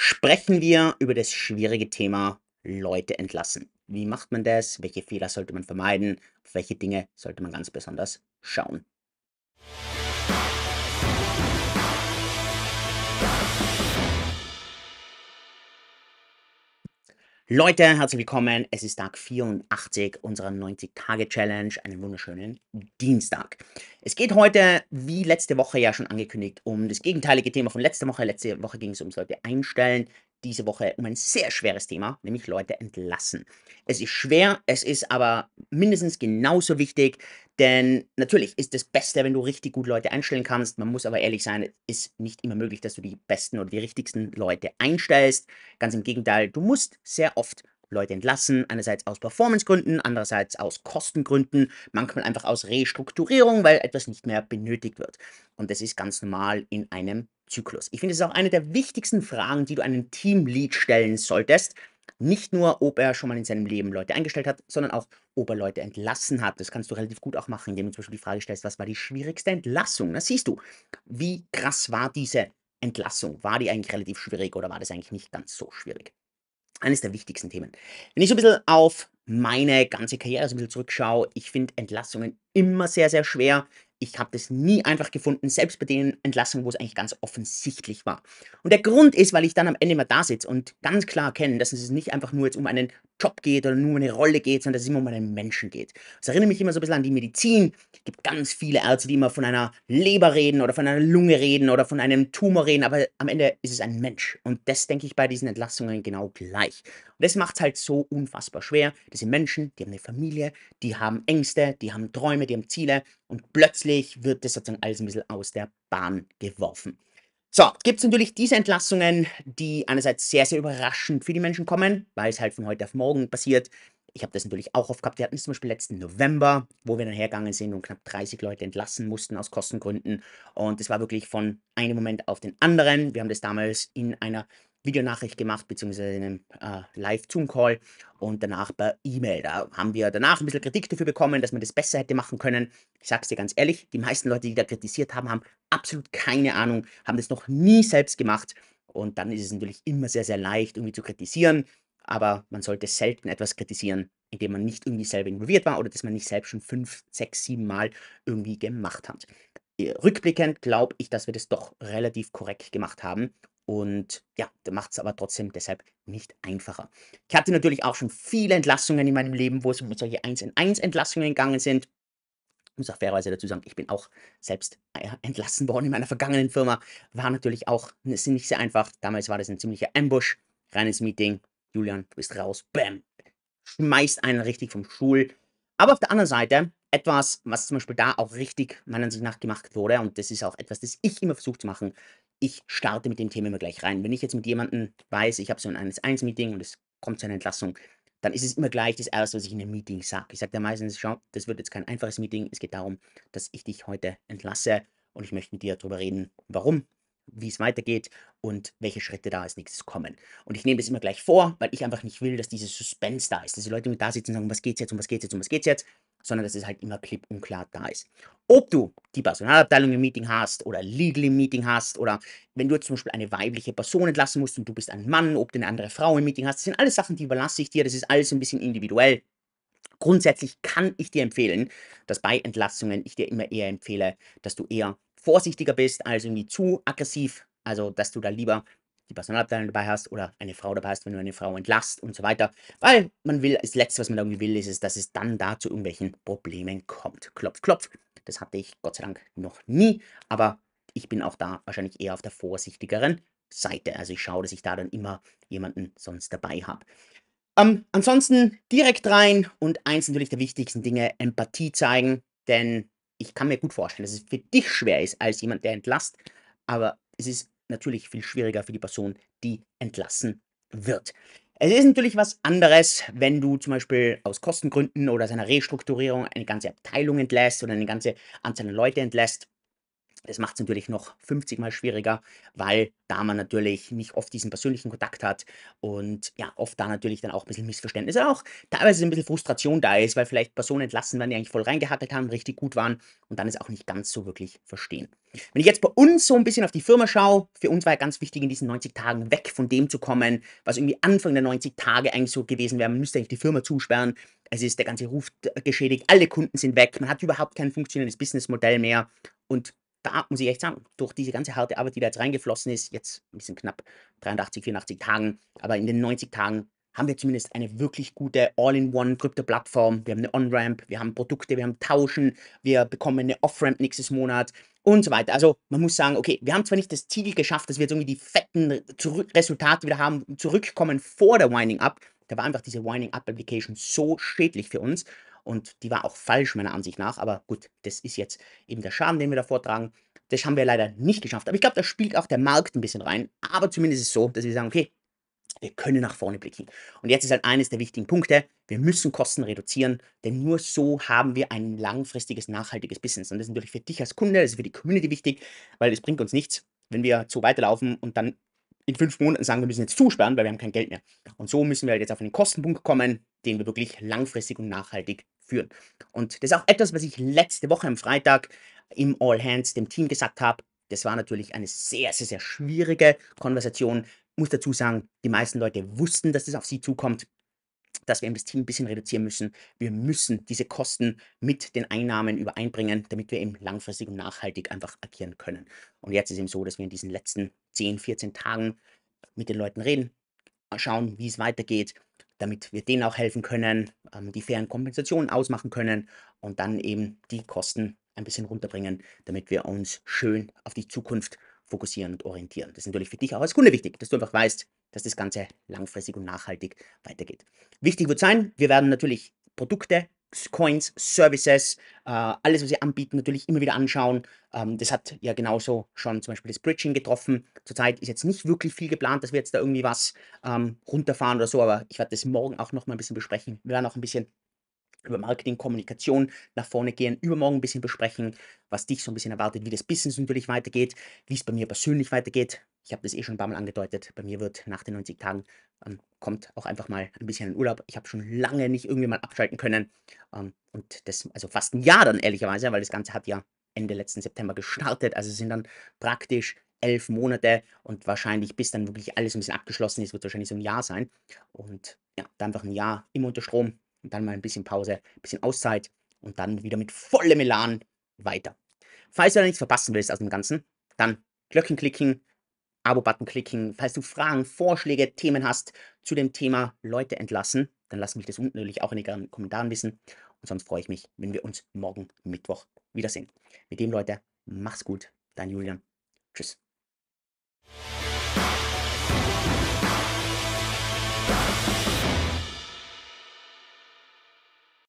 sprechen wir über das schwierige Thema Leute entlassen. Wie macht man das? Welche Fehler sollte man vermeiden? Auf welche Dinge sollte man ganz besonders schauen? Leute, herzlich willkommen. Es ist Tag 84 unserer 90-Tage-Challenge. Einen wunderschönen Dienstag. Es geht heute, wie letzte Woche ja schon angekündigt, um das gegenteilige Thema von letzter Woche. Letzte Woche ging es ums Leute einstellen diese Woche um ein sehr schweres Thema, nämlich Leute entlassen. Es ist schwer, es ist aber mindestens genauso wichtig, denn natürlich ist das Beste, wenn du richtig gut Leute einstellen kannst. Man muss aber ehrlich sein, es ist nicht immer möglich, dass du die besten oder die richtigsten Leute einstellst. Ganz im Gegenteil, du musst sehr oft Leute entlassen, einerseits aus Performancegründen, andererseits aus Kostengründen, manchmal einfach aus Restrukturierung, weil etwas nicht mehr benötigt wird. Und das ist ganz normal in einem Zyklus? Ich finde, es ist auch eine der wichtigsten Fragen, die du einem Teamlead stellen solltest. Nicht nur, ob er schon mal in seinem Leben Leute eingestellt hat, sondern auch, ob er Leute entlassen hat. Das kannst du relativ gut auch machen, indem du zum Beispiel die Frage stellst, was war die schwierigste Entlassung? Da siehst du, wie krass war diese Entlassung? War die eigentlich relativ schwierig oder war das eigentlich nicht ganz so schwierig? Eines der wichtigsten Themen. Wenn ich so ein bisschen auf meine ganze Karriere so ein bisschen zurückschaue, ich finde Entlassungen immer sehr, sehr schwer ich habe das nie einfach gefunden, selbst bei den Entlassungen, wo es eigentlich ganz offensichtlich war. Und der Grund ist, weil ich dann am Ende mal da sitze und ganz klar erkenne, dass es nicht einfach nur jetzt um einen Job geht oder nur um eine Rolle geht, sondern dass es immer um einen Menschen geht. Das erinnert mich immer so ein bisschen an die Medizin. Es gibt ganz viele Ärzte, die immer von einer Leber reden oder von einer Lunge reden oder von einem Tumor reden, aber am Ende ist es ein Mensch. Und das denke ich bei diesen Entlassungen genau gleich. Und das macht es halt so unfassbar schwer. Das sind Menschen, die haben eine Familie, die haben Ängste, die haben Träume, die haben Ziele und plötzlich wird das sozusagen alles ein bisschen aus der Bahn geworfen. So, gibt es natürlich diese Entlassungen, die einerseits sehr, sehr überraschend für die Menschen kommen, weil es halt von heute auf morgen passiert. Ich habe das natürlich auch oft gehabt. Wir hatten es zum Beispiel letzten November, wo wir dann hergegangen sind und knapp 30 Leute entlassen mussten aus Kostengründen. Und es war wirklich von einem Moment auf den anderen. Wir haben das damals in einer Videonachricht gemacht, beziehungsweise einen äh, Live-Zoom-Call und danach per E-Mail. Da haben wir danach ein bisschen Kritik dafür bekommen, dass man das besser hätte machen können. Ich sag's dir ganz ehrlich, die meisten Leute, die da kritisiert haben, haben absolut keine Ahnung, haben das noch nie selbst gemacht. Und dann ist es natürlich immer sehr, sehr leicht, irgendwie zu kritisieren. Aber man sollte selten etwas kritisieren, indem man nicht irgendwie selber involviert war oder dass man nicht selbst schon fünf, sechs, sieben Mal irgendwie gemacht hat äh, rückblickend glaube ich, dass wir das doch relativ korrekt gemacht haben und ja, macht es aber trotzdem deshalb nicht einfacher. Ich hatte natürlich auch schon viele Entlassungen in meinem Leben, wo es um solche 1 in 1 Entlassungen gegangen sind. Ich muss auch fairerweise dazu sagen, ich bin auch selbst äh, entlassen worden in meiner vergangenen Firma. War natürlich auch ist nicht sehr einfach. Damals war das ein ziemlicher Ambush. Reines Meeting. Julian, du bist raus. Bam. Schmeißt einen richtig vom Stuhl. Aber auf der anderen Seite, etwas, was zum Beispiel da auch richtig meiner Ansicht nach gemacht wurde, und das ist auch etwas, das ich immer versuche zu machen, ich starte mit dem Thema immer gleich rein. Wenn ich jetzt mit jemandem weiß, ich habe so ein 1-1-Meeting und es kommt zu einer Entlassung, dann ist es immer gleich das Erste, was ich in einem Meeting sage. Ich sage dann meistens, schau, das wird jetzt kein einfaches Meeting. Es geht darum, dass ich dich heute entlasse und ich möchte mit dir darüber reden, warum, wie es weitergeht und welche Schritte da als nächstes kommen. Und ich nehme das immer gleich vor, weil ich einfach nicht will, dass dieses Suspense da ist, dass die Leute mit da sitzen und sagen, was geht jetzt, um was geht jetzt, um was geht's jetzt sondern dass es halt immer klipp und klar da ist. Ob du die Personalabteilung im Meeting hast oder Legal im Meeting hast oder wenn du jetzt zum Beispiel eine weibliche Person entlassen musst und du bist ein Mann, ob du eine andere Frau im Meeting hast, das sind alles Sachen, die überlasse ich dir, das ist alles ein bisschen individuell. Grundsätzlich kann ich dir empfehlen, dass bei Entlassungen ich dir immer eher empfehle, dass du eher vorsichtiger bist, also irgendwie zu aggressiv, also dass du da lieber die Personalabteilung dabei hast oder eine Frau dabei hast, wenn du eine Frau entlast und so weiter. Weil man will, das Letzte, was man irgendwie will, ist dass es dann da zu irgendwelchen Problemen kommt. Klopf, klopf. Das hatte ich Gott sei Dank noch nie, aber ich bin auch da wahrscheinlich eher auf der vorsichtigeren Seite. Also ich schaue, dass ich da dann immer jemanden sonst dabei habe. Ähm, ansonsten direkt rein und eins natürlich der wichtigsten Dinge, Empathie zeigen, denn ich kann mir gut vorstellen, dass es für dich schwer ist als jemand, der entlasst, aber es ist natürlich viel schwieriger für die Person, die entlassen wird. Es ist natürlich was anderes, wenn du zum Beispiel aus Kostengründen oder seiner Restrukturierung eine ganze Abteilung entlässt oder eine ganze Anzahl an Leute entlässt. Das macht es natürlich noch 50 mal schwieriger, weil da man natürlich nicht oft diesen persönlichen Kontakt hat und ja, oft da natürlich dann auch ein bisschen Missverständnisse, auch teilweise ein bisschen Frustration da ist, weil vielleicht Personen entlassen werden, die eigentlich voll reingehackelt haben, richtig gut waren und dann es auch nicht ganz so wirklich verstehen. Wenn ich jetzt bei uns so ein bisschen auf die Firma schaue, für uns war ja ganz wichtig, in diesen 90 Tagen weg von dem zu kommen, was irgendwie Anfang der 90 Tage eigentlich so gewesen wäre. Man müsste eigentlich die Firma zusperren, es ist der ganze Ruf äh, geschädigt, alle Kunden sind weg, man hat überhaupt kein funktionierendes Businessmodell mehr und da muss ich echt sagen, durch diese ganze harte Arbeit, die da jetzt reingeflossen ist, jetzt ein bisschen knapp 83, 84 Tagen, aber in den 90 Tagen haben wir zumindest eine wirklich gute All-in-One-Krypto-Plattform. Wir haben eine On-Ramp, wir haben Produkte, wir haben Tauschen, wir bekommen eine Off-Ramp nächstes Monat und so weiter. Also man muss sagen, okay, wir haben zwar nicht das Ziel geschafft, dass wir jetzt irgendwie die fetten Zurück Resultate wieder haben, zurückkommen vor der Winding-Up. Da war einfach diese Winding-Up-Application so schädlich für uns. Und die war auch falsch, meiner Ansicht nach. Aber gut, das ist jetzt eben der Schaden, den wir da vortragen. Das haben wir leider nicht geschafft. Aber ich glaube, da spielt auch der Markt ein bisschen rein. Aber zumindest ist es so, dass wir sagen, okay, wir können nach vorne blicken. Und jetzt ist halt eines der wichtigen Punkte, wir müssen Kosten reduzieren, denn nur so haben wir ein langfristiges, nachhaltiges Business. Und das ist natürlich für dich als Kunde, das ist für die Community wichtig, weil es bringt uns nichts, wenn wir so weiterlaufen und dann in fünf Monaten sagen, wir müssen jetzt zusperren, weil wir haben kein Geld mehr. Und so müssen wir halt jetzt auf einen Kostenpunkt kommen, den wir wirklich langfristig und nachhaltig führen. Und das ist auch etwas, was ich letzte Woche am Freitag im All Hands dem Team gesagt habe. Das war natürlich eine sehr, sehr, sehr schwierige Konversation. Ich muss dazu sagen, die meisten Leute wussten, dass das auf sie zukommt dass wir eben das Team ein bisschen reduzieren müssen. Wir müssen diese Kosten mit den Einnahmen übereinbringen, damit wir eben langfristig und nachhaltig einfach agieren können. Und jetzt ist eben so, dass wir in diesen letzten 10, 14 Tagen mit den Leuten reden, schauen, wie es weitergeht, damit wir denen auch helfen können, ähm, die fairen Kompensationen ausmachen können und dann eben die Kosten ein bisschen runterbringen, damit wir uns schön auf die Zukunft fokussieren und orientieren. Das ist natürlich für dich auch als Kunde wichtig, dass du einfach weißt, dass das Ganze langfristig und nachhaltig weitergeht. Wichtig wird sein, wir werden natürlich Produkte, Coins, Services, äh, alles, was sie anbieten, natürlich immer wieder anschauen. Ähm, das hat ja genauso schon zum Beispiel das Bridging getroffen. Zurzeit ist jetzt nicht wirklich viel geplant, dass wir jetzt da irgendwie was ähm, runterfahren oder so, aber ich werde das morgen auch nochmal ein bisschen besprechen. Wir werden auch ein bisschen über Marketing, Kommunikation nach vorne gehen, übermorgen ein bisschen besprechen, was dich so ein bisschen erwartet, wie das Business natürlich weitergeht, wie es bei mir persönlich weitergeht, ich habe das eh schon ein paar Mal angedeutet. Bei mir wird nach den 90 Tagen, ähm, kommt auch einfach mal ein bisschen in Urlaub. Ich habe schon lange nicht irgendwie mal abschalten können. Ähm, und das, also fast ein Jahr dann ehrlicherweise, weil das Ganze hat ja Ende letzten September gestartet. Also sind dann praktisch elf Monate und wahrscheinlich, bis dann wirklich alles ein bisschen abgeschlossen ist, wird wahrscheinlich so ein Jahr sein. Und ja, dann einfach ein Jahr immer unter Strom und dann mal ein bisschen Pause, ein bisschen Auszeit und dann wieder mit vollem Elan weiter. Falls du da nichts verpassen willst aus dem Ganzen, dann Glöckchen klicken, Abo-Button klicken. Falls du Fragen, Vorschläge, Themen hast zu dem Thema Leute entlassen, dann lass mich das unten natürlich auch in den Kommentaren wissen. Und sonst freue ich mich, wenn wir uns morgen Mittwoch wiedersehen. Mit dem, Leute, mach's gut. Dein Julian. Tschüss.